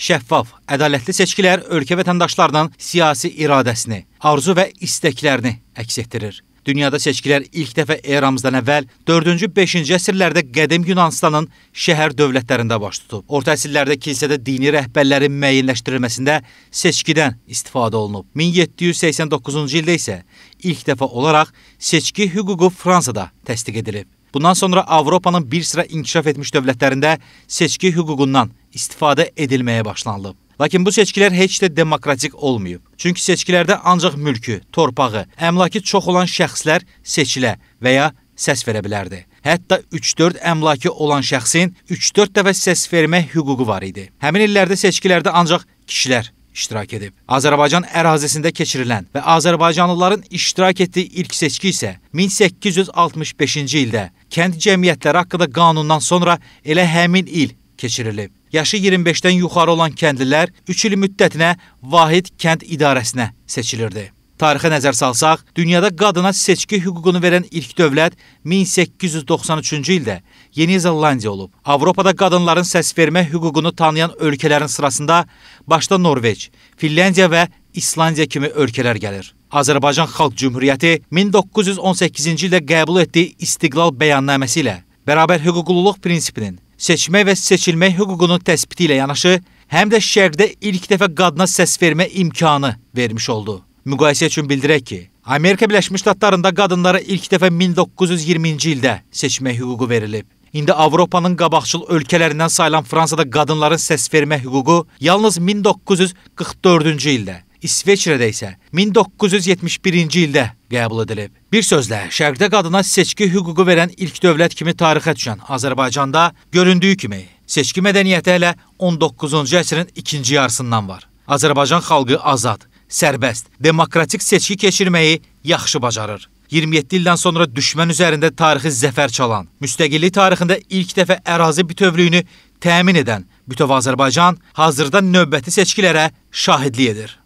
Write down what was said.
Şəffaf, ədalətli seçkilər ölkə vətəndaşlarının siyasi iradəsini, arzu və istəklərini əks etdirir. Dünyada seçkilər ilk dəfə eramızdan əvvəl 4-cü, 5-ci əsrlərdə qədim Yunanıstanın şəhər dövlətlərində baş tutub. Orta əsrlərdə kilsədə dini rəhbərlərin müəyyənləşdirilməsində seçkidən istifadə olunub. 1789-cu ildə isə ilk dəfə olaraq seçki hüququ Fransada təsdiq edilib. Bundan sonra Avropanın bir sıra inkişaf etmiş dövlətlərində seçki hüququndan istifadə edilməyə başlanılıb. Lakin bu seçkilər heç də demokratik olmayıb. Çünki seçkilərdə ancaq mülkü, torpağı, əmlakı çox olan şəxslər seçilə və ya səs verə bilərdi. Hətta 3-4 əmlakı olan şəxsin 3-4 dəfə səs vermə hüququ var idi. Həmin illərdə seçkilərdə ancaq kişilər iştirak edib. Azərbaycan ərazisində keçirilən və azərbaycanlıların iştirak etdiyi ilk seçki isə 1865-ci ildə kənd cəmiyyətləri haqqında qanundan sonra elə həmin il keçirilib. Yaşı 25-dən yuxarı olan kəndlilər 3 il müddətinə vahid kənd idarəsinə seçilirdi. Tarixə nəzər salsaq, dünyada qadına seçki hüququnu verən ilk dövlət 1893-cü ildə Yeni Zelandiya olub. Avropada qadınların səs vermə hüququnu tanıyan ölkələrin sırasında başda Norveç, Finlandiya və İslandiya kimi ölkələr gəlir. Azərbaycan Xalq Cümhuriyyəti 1918-ci ildə qəbul etdiyi İstiqlal bəyannaməsi ilə bərabər hüquqluluq prinsipinin seçmək və seçilmək hüququnun təsbiti ilə yanaşı, həm də şərqdə ilk dəfə qadına səs vermə imkanı vermiş oldu. Müqayisə üçün bildirək ki, Amerika Birləşmiş Ştatlarında qadınlara ilk dəfə 1920-ci ildə seçmək hüququ verilib. İndi Avropanın qabaqçıl ölkələrindən sayılan Fransada qadınların səs vermə hüququ yalnız 1944-cü ildə İsveçrədə isə 1971-ci ildə qəbul edilib. Bir sözlə, Şərqdə qadına seçki hüququ verən ilk dövlət kimi tarixə düşən Azərbaycanda göründüyü kimi seçki mədəniyyəti hələ 19-cu əsrin ikinci yarısından var. Azərbaycan xalqı azad, sərbəst, demokratik seçki keçirməyi yaxşı bacarır. 27 ildən sonra düşmən üzərində tarixi zəfər çalan, müstəqillik tarixində ilk dəfə ərazi bütövlüyünü təmin edən bütöv Azərbaycan hazırda növbəti seçkilərə şahidlik edir.